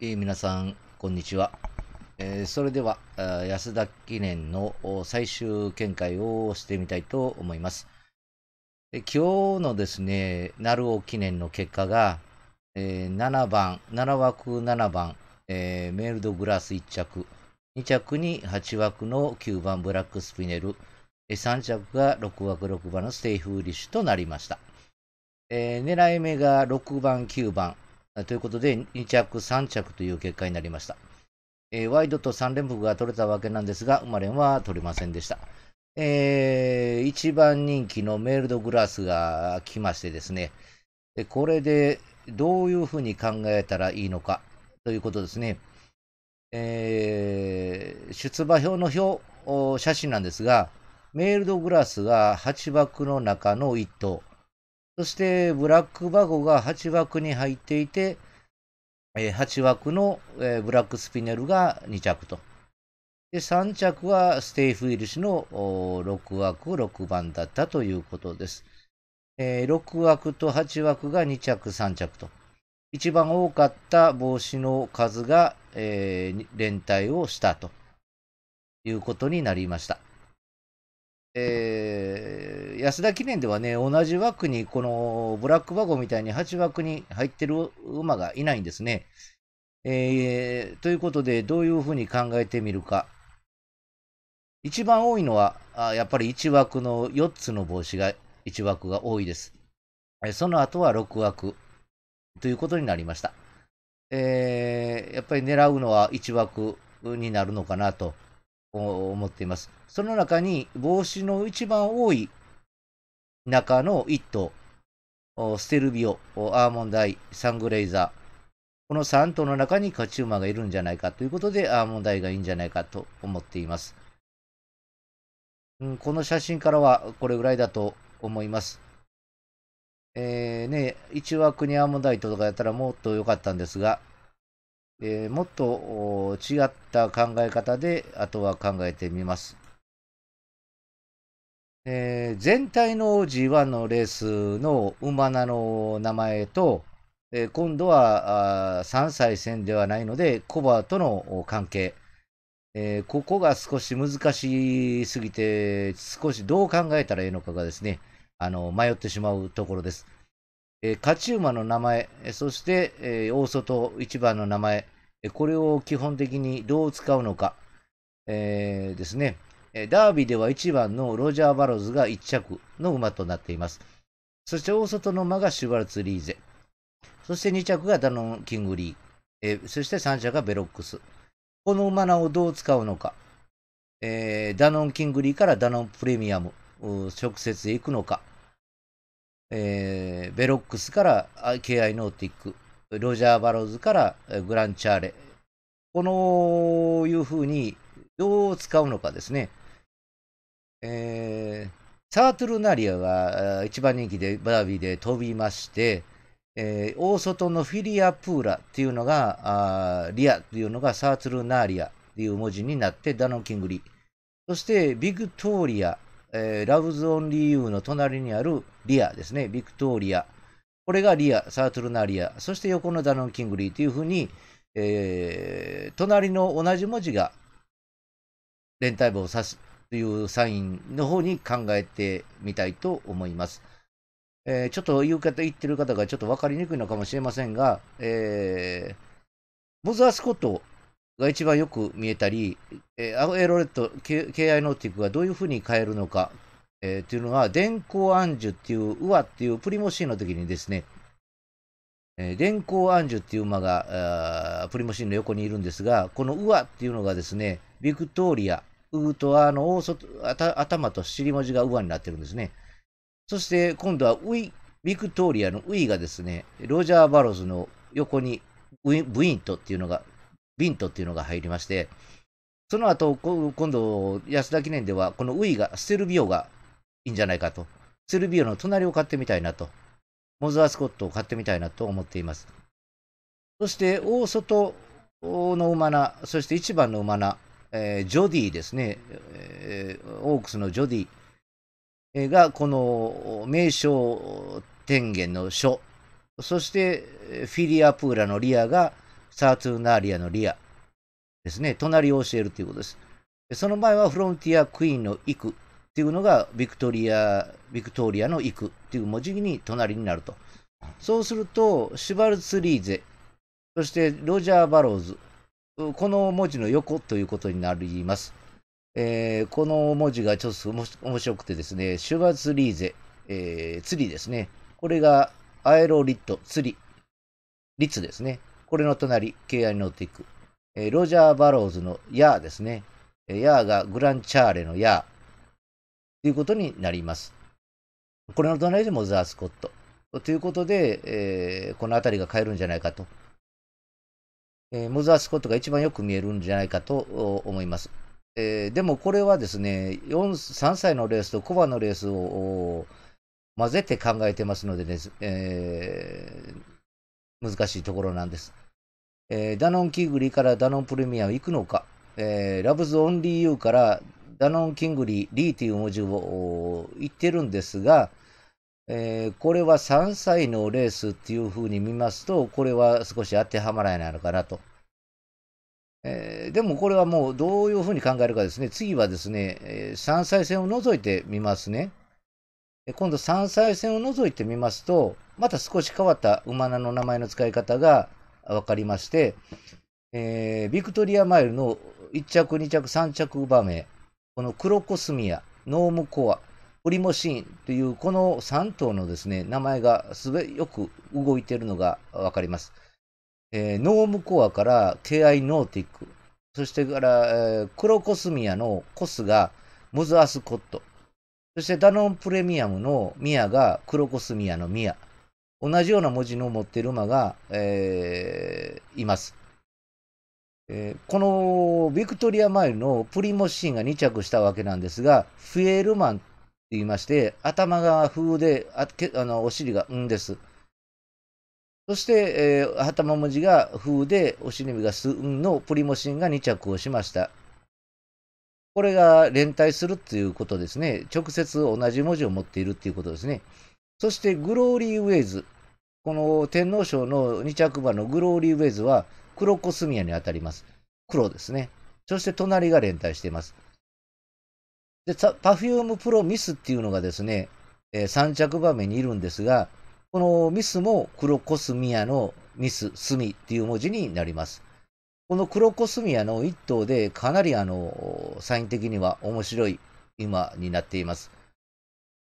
えー、皆さん、こんにちは。えー、それでは、安田記念の最終見解をしてみたいと思います。え今日のですね、鳴尾記念の結果が、えー、7番、7枠7番、えー、メールドグラス1着、2着に8枠の9番ブラックスピネル、3着が6枠6番のステイフーリッシュとなりました。えー、狙い目が6番、9番、ということで、2着、3着という結果になりました。えー、ワイドと3連複が取れたわけなんですが、馬連は取れませんでした。えー、番人気のメールドグラスが来ましてですね、でこれでどういうふうに考えたらいいのかということですね。えー、出馬表の表、写真なんですが、メールドグラスが8枠の中の1頭。そしてブラックバゴが8枠に入っていて、8枠の、ブラックスピネルが2着と。で、3着はステイフ・ウィル氏の6枠、6番だったということです。6枠と8枠が2着、3着と。一番多かった帽子の数が、連帯をしたということになりました。えー、安田記念ではね、同じ枠に、このブラックバゴみたいに8枠に入ってる馬がいないんですね。えー、ということで、どういうふうに考えてみるか。一番多いのは、あやっぱり1枠の4つの帽子が、1枠が多いです。その後は6枠ということになりました。えー、やっぱり狙うのは1枠になるのかなと思っています。その中に帽子の一番多い中の1頭、ステルビオ、アーモンドアイ、サングレイザー、この3頭の中に勝ち馬がいるんじゃないかということで、アーモンドアイがいいんじゃないかと思っています。ん、この写真からはこれぐらいだと思います。えー、ね、1枠にアーモンドアイとかやったらもっと良かったんですが、えー、もっと違った考え方で、あとは考えてみます。えー、全体の G1 のレースの馬名の名前と、えー、今度はあ3歳戦ではないので、コバとの関係、えー、ここが少し難しすぎて、少しどう考えたらいいのかがですね、あの迷ってしまうところです。え勝ち馬の名前、そして、え大外1番の名前、これを基本的にどう使うのか、えー、ですね。ダービーでは1番のロジャー・バローズが1着の馬となっています。そして大外の馬がシュワルツ・リーゼ。そして2着がダノン・キングリー。えー、そして3着がベロックス。この馬名をどう使うのか。えー、ダノン・キングリーからダノン・プレミアム、直接行くのか。えー、ベロックスから KI ノーティック、ロジャー・バローズからグランチャーレ、このいうふうにどう使うのかですね。えー、サートルナリアが一番人気でバービーで飛びまして、えー、大外のフィリアプーラっていうのが、あリアっていうのがサートルナリアっていう文字になってダノンキングリ。そしてビクトーリアえー、ラブズ・オンリー・ユーの隣にあるリアですね、ビクトーリア。これがリア、サートルナリア、そして横のダノン・キングリーというふうに、えー、隣の同じ文字が連帯棒を指すというサインの方に考えてみたいと思います。えー、ちょっと言う方、言ってる方がちょっと分かりにくいのかもしれませんが、えー、ボザー・スコットが一番よく見えたり、えー、エロレット、KI ノーティックがどういうふうに変えるのか、えー、というのは、電光暗樹っていう、ウワっていうプリモシーンの時にですね、えー、電光暗樹っていう馬が、プリモシーンの横にいるんですが、このウワっていうのがですね、ビクトリア、ウーとはの大外頭と尻文字がウワになってるんですね。そして今度はウイ、ビクトリアのウイがですね、ロジャー・バロズの横にウィブイントっていうのがビントっていうのが入りまして、その後、今度、安田記念では、このウイが、ステルビオがいいんじゃないかと。ステルビオの隣を買ってみたいなと。モズアスコットを買ってみたいなと思っています。そして、大外の馬な、そして一番の馬な、えー、ジョディですね、えー、オークスのジョディ、が、この名称天元の書、そしてフィリアプーラのリアが、サーツーナーリアのリアですね、隣を教えるということです。その前はフロンティアクイーンのイクっていうのがビクトリア、ビクトリアのイクっていう文字に隣になると。そうすると、シュバルツリーゼ、そしてロジャー・バローズ、この文字の横ということになります。えー、この文字がちょっと面白くてですね、シュバルツリーゼ、えー、釣りですね。これがアエロリット、釣り、率ですね。これの隣、敬愛に乗っていく。えー、ロジャー・バローズのヤーですね。えー、ヤーがグランチャーレのヤーということになります。これの隣でモザー・スコット。ということで、えー、この辺りが変えるんじゃないかと。えー、モザー・スコットが一番よく見えるんじゃないかと思います。えー、でもこれはですね、3歳のレースとコバのレースを混ぜて考えてますのでね、えー難しいところなんです。えー、ダノンキングリーからダノンプレミアム行くのか、えー、ラブズオンリーユーからダノンキングリー、リーという文字を言ってるんですが、えー、これは3歳のレースっていうふうに見ますと、これは少し当てはまらないのかなと。えー、でもこれはもうどういうふうに考えるかですね。次はですね、3歳戦を除いてみますね。今度3歳線を除いてみますと、また少し変わった馬名の名前の使い方が分かりまして、えー、ビクトリアマイルの1着、2着、3着馬名、このクロコスミア、ノームコア、オリモシーンというこの3頭のですね、名前がすべよく動いているのが分かります。えー、ノームコアから KI ノーティック、そしてから、えー、クロコスミアのコスがムズアスコット、そしてダノンプレミアムのミアがクロコスミアのミア。同じような文字の持っている馬が、えー、います。えー、このビクトリアマイルのプリモシンが2着したわけなんですが、フィエールマンって言いまして、頭が風で、ああのお尻がんです。そして、えー、頭文字が風で、お尻がすんのプリモシンが2着をしました。これが連帯するっていうことですね。直接同じ文字を持っているっていうことですね。そしてグローリーウェイズ。この天皇賞の2着馬のグローリーウェイズは黒コスミアに当たります。黒ですね。そして隣が連帯しています。で、パフュームプロミスっていうのがですね、えー、3着馬目にいるんですが、このミスも黒コスミアのミス、スミっていう文字になります。このクロコスミアの一頭でかなりあの、サイン的には面白い馬になっています。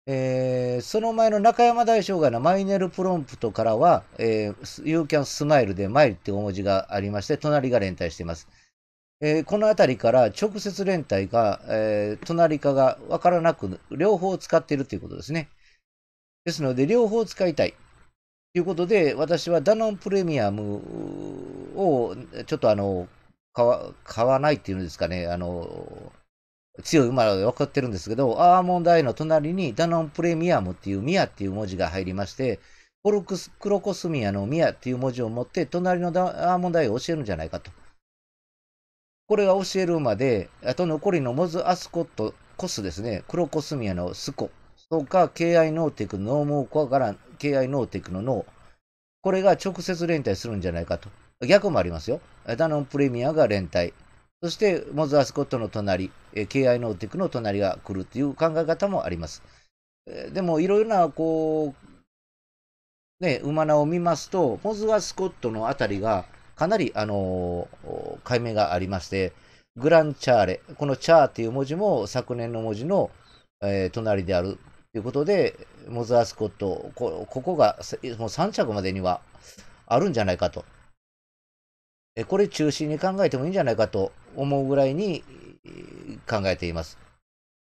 えー、その前の中山大将がマイネルプロンプトからは、えー、キャン・スマイルでマイルって大文字がありまして、隣が連帯しています。えー、この辺りから直接連帯か、えー、隣かがわからなく、両方使っているということですね。ですので、両方使いたい。いうことで、私はダノンプレミアムをちょっとあの、買わ買わないっていうんですかね、あの、強い馬は分かってるんですけど、アーモンドアイの隣にダノンプレミアムっていうミアっていう文字が入りまして、コルクスクロコスミアのミアっていう文字を持って、隣のアーモンドアイを教えるんじゃないかと。これが教える馬で、あと残りのモズ・アスコット・コスですね、クロコスミアのスコ、とか、敬愛ノーティク、ノーモーコアから KI ノーテックのノこれが直接連帯するんじゃないかと。逆もありますよ。ダノンプレミアが連帯。そして、モズ・アスコットの隣、KI ノーテックの隣が来るという考え方もあります。でも、いろいろな、こう、ね、馬名を見ますと、モズ・アスコットのあたりが、かなり、あの解明がありまして、グランチャーレ、このチャーっていう文字も昨年の文字の、えー、隣であるということで、モズ・アスコット、ここがもう3着までにはあるんじゃないかと。これ中心に考えてもいいんじゃないかと思うぐらいに考えています。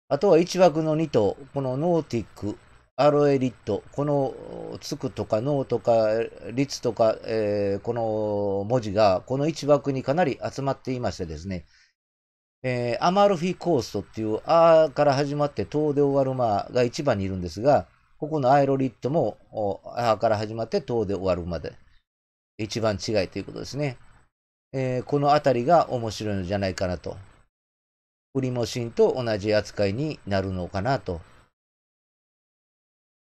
あとは1枠の2と、このノーティック、アロエリット、このつくとかノーとか率とか、えー、この文字がこの1枠にかなり集まっていましてですね、えー、アマルフィコーストっていうアから始まって塔で終わる間が一番にいるんですが、ここのアイロリットもアから始まって塔で終わるまで一番違いということですね。えー、この辺りが面白いのじゃないかなと。プリモシンと同じ扱いになるのかなと。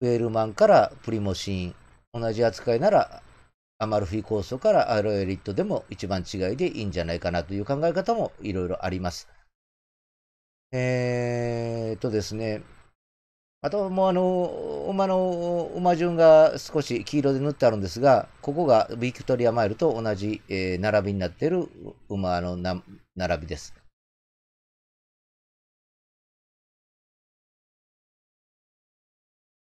ウェールマンからプリモシン、同じ扱いならアマルフィ構想からアロエリットでも一番違いでいいんじゃないかなという考え方もいろいろあります。えー、とですね、あともうあの、馬の馬順が少し黄色で塗ってあるんですが、ここがビクトリアマイルと同じ、えー、並びになっている馬の並びです。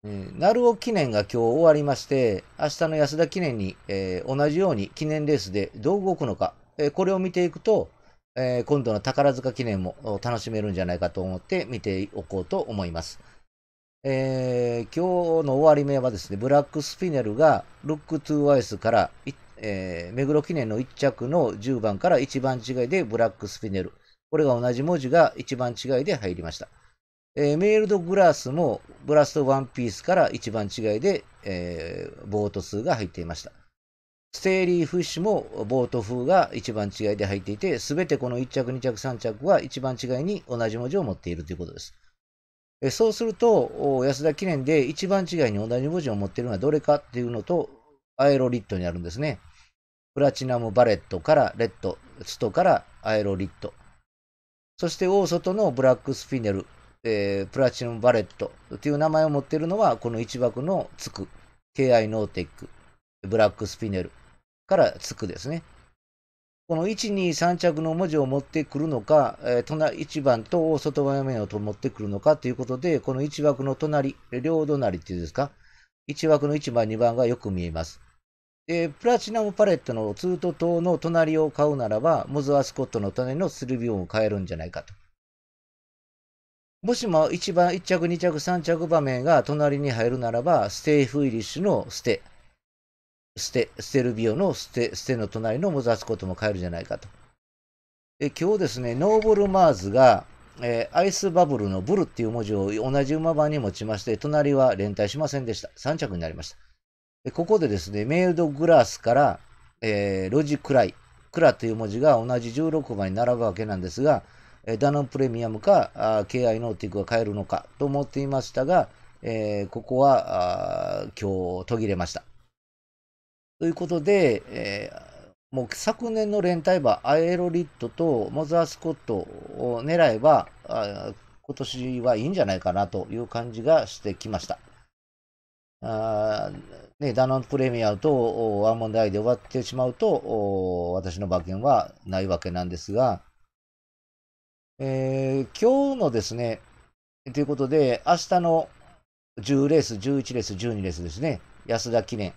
鳴尾記念が今日終わりまして、明日の安田記念に、えー、同じように記念レースでどう動くのか、えー、これを見ていくと、えー、今度の宝塚記念も楽しめるんじゃないかと思って見ておこうと思います。えー、今日の終わり目はですね、ブラックスピネルがルックトゥーアイスから、えー、目黒記念の1着の10番から1番違いでブラックスピネル。これが同じ文字が1番違いで入りました。えー、メールドグラスもブラストワンピースから一番違いで、えー、ボート2が入っていました。ステーリーフィッシュもボート風が一番違いで入っていて、すべてこの1着、2着、3着は一番違いに同じ文字を持っているということです。えそうすると、安田記念で一番違いに同じ文字を持っているのはどれかっていうのと、アエロリットになるんですね。プラチナムバレットからレッド、ストからアエロリット。そして大外のブラックスフィネル、えー、プラチナムバレットという名前を持っているのは、この一枠のつく、KI ノーテック、ブラックスピネルからつくですね。この1、2、3着の文字を持ってくるのか、えー、隣1番と外側面を持ってくるのかということで、この1枠の隣、両隣っていうんですか、1枠の1番、2番がよく見えます。で、プラチナムパレットのツート島の隣を買うならば、モズアスコットの種のスルビオンを買えるんじゃないかと。もしも一番、1着、2着、3着場面が隣に入るならば、ステイフイリッシュのステ、ステ、ステルビオのステ、ステの隣のモザスコートも変えるじゃないかと。で今日ですね、ノーブルマーズが、えー、アイスバブルのブルっていう文字を同じ馬番に持ちまして、隣は連帯しませんでした。3着になりました。でここでですね、メイルドグラスから、えー、ロジクライ、クラという文字が同じ16番に並ぶわけなんですが、えダノンプレミアムか、あ KI ノーティックが買えるのかと思っていましたが、えー、ここは今日途切れました。ということで、えー、もう昨年の連帯馬、アエロリットとモザースコットを狙えば、あ今年はいいんじゃないかなという感じがしてきました。あね、ダノンプレミアムとアーモンドアイで終わってしまうと、私の馬券はないわけなんですが、えー、今日のですね、ということで、明日の10レース、11レース、12レースですね、安田記念、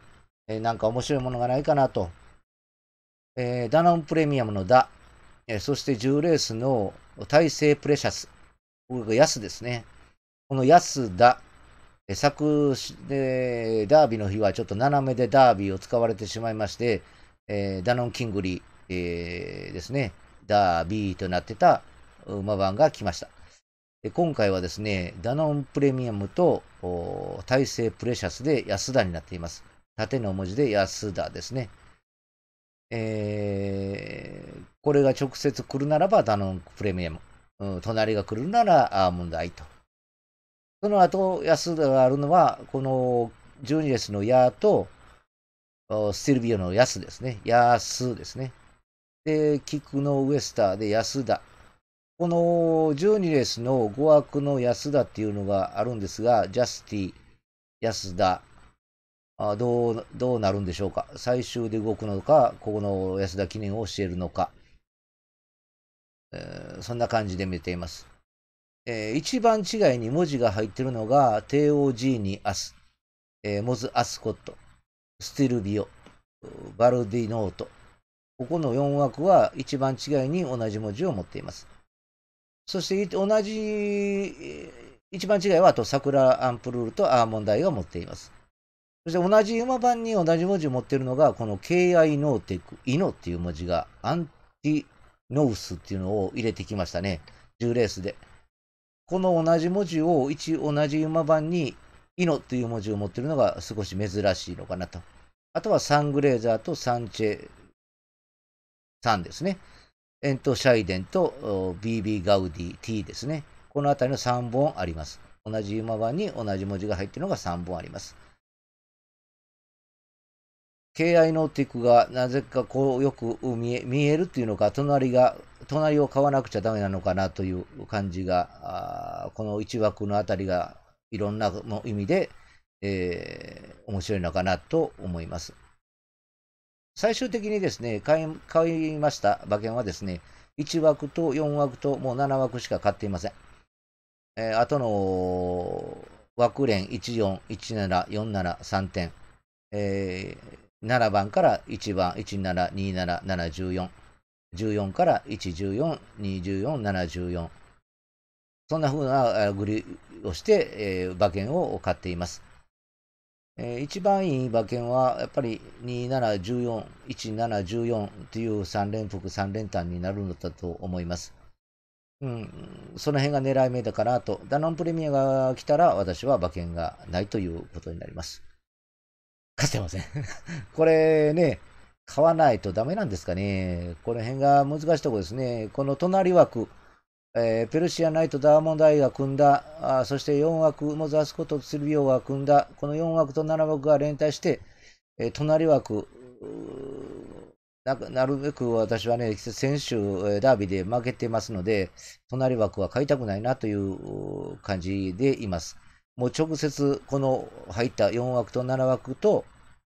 えー、なんか面白いものがないかなと、えー、ダノンプレミアムのダ、えそして10レースの大成プレシャス、これが安ですね。この安田、え昨、えダービーの日はちょっと斜めでダービーを使われてしまいまして、えダノンキングリ、えですね、ダービーとなってた馬番が来ました。で今回はですね、ダノンプレミアムと大成プレシャスで安田になっています。縦の文字で安田ですね。えー、これが直接来るならばダノンプレミアム。うん、隣が来るならアーモンドアイと。その後、安田があるのは、このジニエスのヤーと、スティルビオのヤスですね。ヤースですね。で、キックのウエスターで安田。この12レースの5枠の安田っていうのがあるんですが、ジャスティ、安田、あどう、どうなるんでしょうか。最終で動くのか、ここの安田記念を教えるのか。えー、そんな感じで見ています。えー、一番違いに文字が入ってるのが、帝王 G にアス、えー、モズ・アスコット、スティルビオ、バルディノート。ここの4枠は一番違いに同じ文字を持っています。そして同じ一番違いはあと桜アンプルールとアーモンドアイが持っています。そして同じ馬版に同じ文字を持っているのがこの KI ノーテク、イノっていう文字がアンティノウスっていうのを入れてきましたね。10レースで。この同じ文字を一同じ馬版にイノていう文字を持っているのが少し珍しいのかなと。あとはサングレーザーとサンチェサンですね。エント・シャイデンと BB・ ガウディ、T ですね。この辺りの3本あります。同じ馬場に同じ文字が入っているのが3本あります。敬愛のティクがなぜかこうよく見え見えるっていうのか、隣が、隣を買わなくちゃダメなのかなという感じが、この1枠のあたりがいろんな意味で、えー、面白いのかなと思います。最終的にですね、買い、買いました馬券はですね、1枠と4枠ともう7枠しか買っていません。えー、あとの枠連14、17、47、3点。えー、7番から1番、17、27、714。14から114、214、714。そんな風なグリをして、えー、馬券を買っています。えー、一番いい馬券はやっぱり2714、1714という3連複3連単になるのだと思います。うん、その辺が狙い目だからと、ダノンプレミアが来たら私は馬券がないということになります。かつてません これね、買わないとダメなんですかね。この辺が難しいところですね。この隣枠、えー、ペルシアナイト・ダーモンド・アイが組んだ、あそして4枠もザスコとツルビオが組んだ、この4枠と7枠が連帯して、えー、隣枠、ななるべく私はね、先週、ダービーで負けてますので、隣枠は買いたくないなという感じでいます。もう直接、この入った4枠と7枠と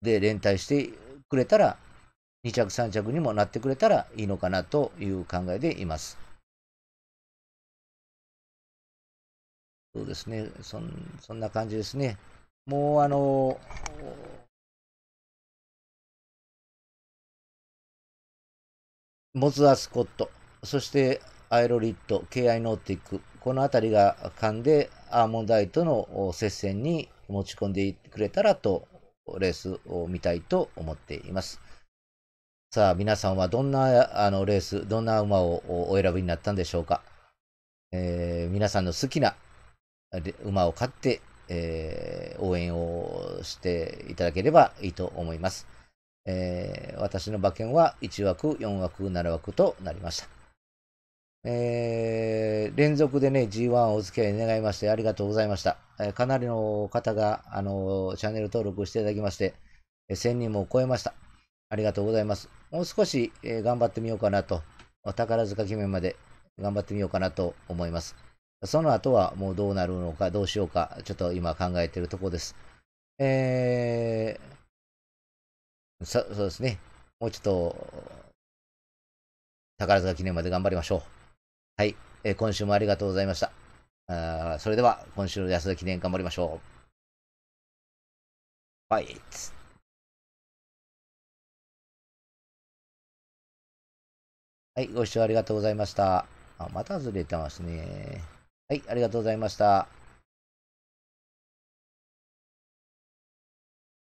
で連帯してくれたら、2着、3着にもなってくれたらいいのかなという考えでいます。そうですねそん、そんな感じですね。もうあの、モズアスコット、そしてアイロリッド、K.I. ノーティック、このあたりが噛んでアーモンダイとの接戦に持ち込んでくれたらと、レースを見たいと思っています。さあ、皆さんはどんなあのレース、どんな馬をお選びになったんでしょうか。えー、皆さんの好きな馬を飼って、えー、応援をしていただければいいと思います。えー、私の馬券は1枠、4枠、7枠となりました。えー、連続でね、G1 お付き合い願いましてありがとうございました。えかなりの方が、あのチャンネル登録していただきまして、え1000人も超えました。ありがとうございます。もう少し、え頑張ってみようかなと、宝塚記念まで頑張ってみようかなと思います。その後はもうどうなるのか、どうしようか、ちょっと今考えているところです。えー、そそうですね。もうちょっと、宝塚記念まで頑張りましょう。はい。えー、今週もありがとうございました。あそれでは、今週の安田記念頑張りましょう。ファイツ。はい、ご視聴ありがとうございました。あ、またずれてますね。はい、ありがとうございました。